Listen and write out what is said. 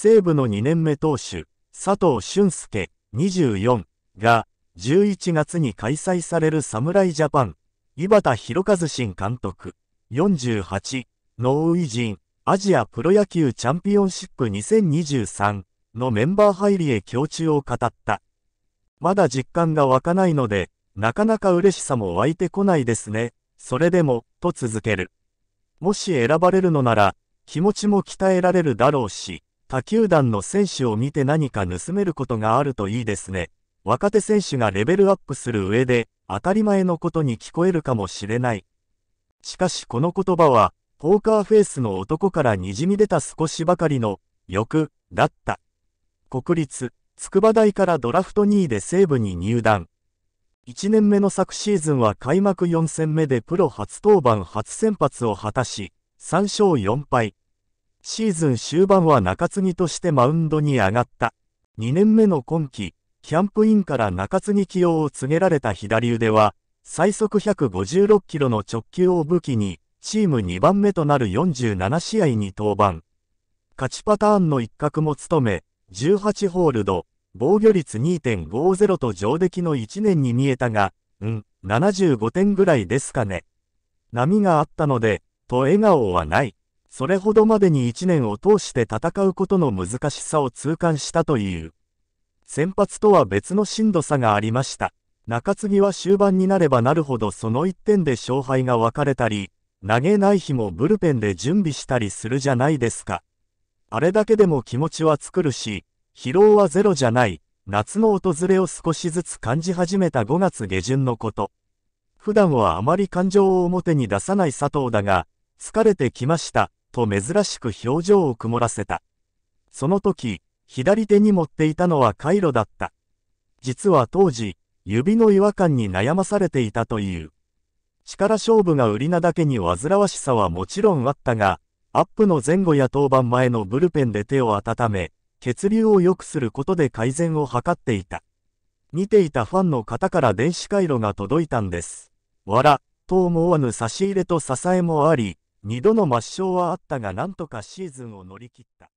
西武の2年目投手、佐藤俊介24が11月に開催される侍ジャパン、井端弘和新監督48のー陣、アジアプロ野球チャンピオンシップ2023のメンバー入りへ強中を語った。まだ実感が湧かないので、なかなか嬉しさも湧いてこないですね。それでも、と続ける。もし選ばれるのなら、気持ちも鍛えられるだろうし、他球団の選手を見て何か盗めることがあるといいですね。若手選手がレベルアップする上で、当たり前のことに聞こえるかもしれない。しかしこの言葉は、ポーカーフェイスの男からにじみ出た少しばかりの、欲、だった。国立、筑波大からドラフト2位で西部に入団。1年目の昨シーズンは開幕4戦目でプロ初登板初先発を果たし、3勝4敗、シーズン終盤は中継ぎとしてマウンドに上がった。2年目の今季、キャンプインから中継ぎ起用を告げられた左腕は、最速156キロの直球を武器に、チーム2番目となる47試合に登板。勝ちパターンの一角も務め、18ホールド、防御率2.50と上出来の1年に見えたが、うん、75点ぐらいですかね。波があったので、と笑顔はない。それほどまでに1年を通して戦うことの難しさを痛感したという。先発とは別のしんどさがありました。中継ぎは終盤になればなるほどその一点で勝敗が分かれたり、投げない日もブルペンで準備したりするじゃないですか。あれだけでも気持ちは作るし、疲労はゼロじゃない、夏の訪れを少しずつ感じ始めた5月下旬のこと。普段はあまり感情を表に出さない佐藤だが、疲れてきました。と珍しく表情を曇らせた。その時、左手に持っていたのはカイロだった。実は当時、指の違和感に悩まされていたという。力勝負が売りなだけに煩わしさはもちろんあったが、アップの前後や登板前のブルペンで手を温め、血流を良くすることで改善を図っていた。見ていたファンの方から電子回路が届いたんです。わら、と思わぬ差し入れと支えもあり、2度の抹消はあったがなんとかシーズンを乗り切った。